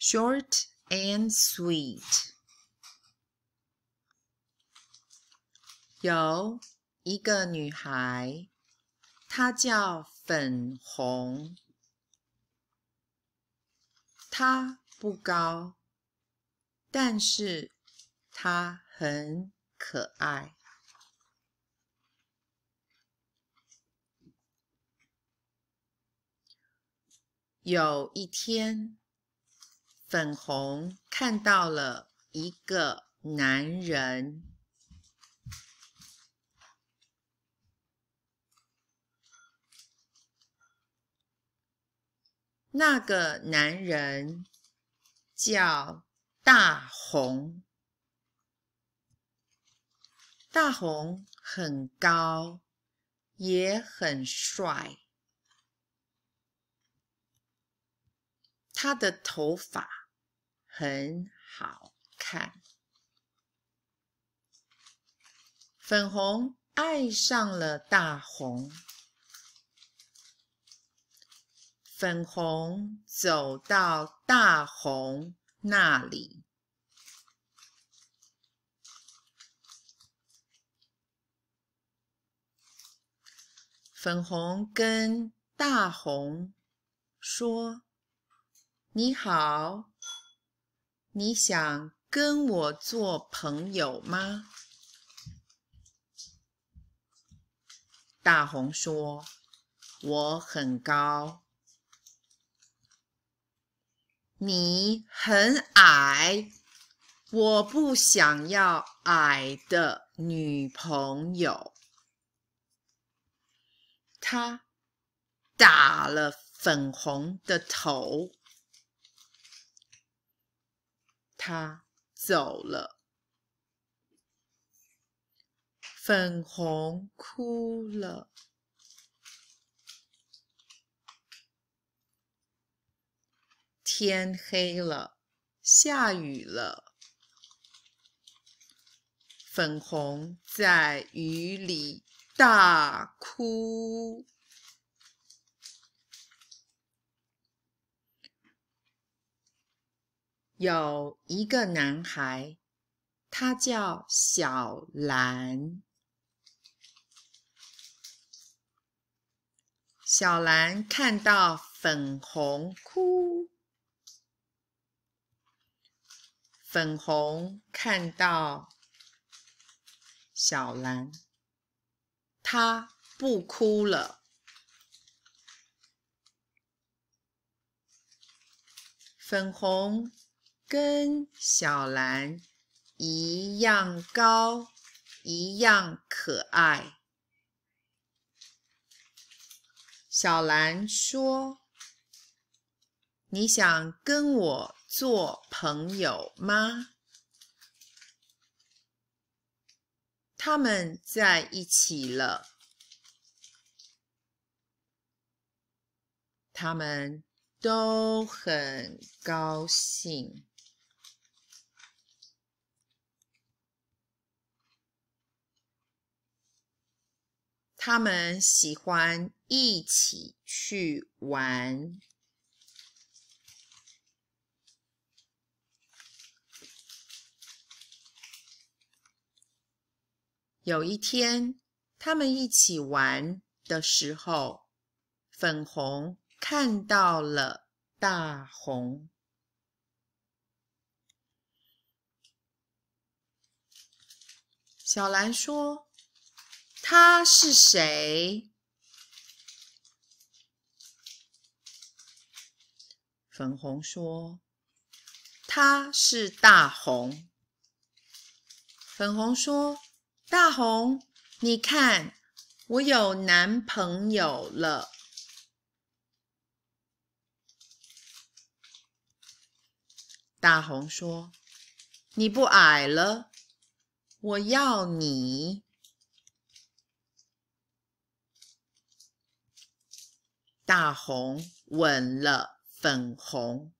Short and sweet。有一个女孩，她叫粉红。她不高，但是她很可爱。有一天。粉红看到了一个男人，那个男人叫大红。大红很高，也很帅，他的头发。很好看。粉红爱上了大红。粉红走到大红那里。粉红跟大红说：“你好。”你想跟我做朋友吗？大红说：“我很高，你很矮，我不想要矮的女朋友。”他打了粉红的头。他走了，粉红哭了。天黑了，下雨了，粉红在雨里大哭。有一个男孩，他叫小兰。小兰看到粉红哭，粉红看到小兰，他不哭了。粉红。跟小兰一样高，一样可爱。小兰说：“你想跟我做朋友吗？”他们在一起了，他们都很高兴。他们喜欢一起去玩。有一天，他们一起玩的时候，粉红看到了大红。小兰说。他是谁？粉红说：“他是大红。”粉红说：“大红，你看，我有男朋友了。”大红说：“你不矮了，我要你。”大红吻了，粉红。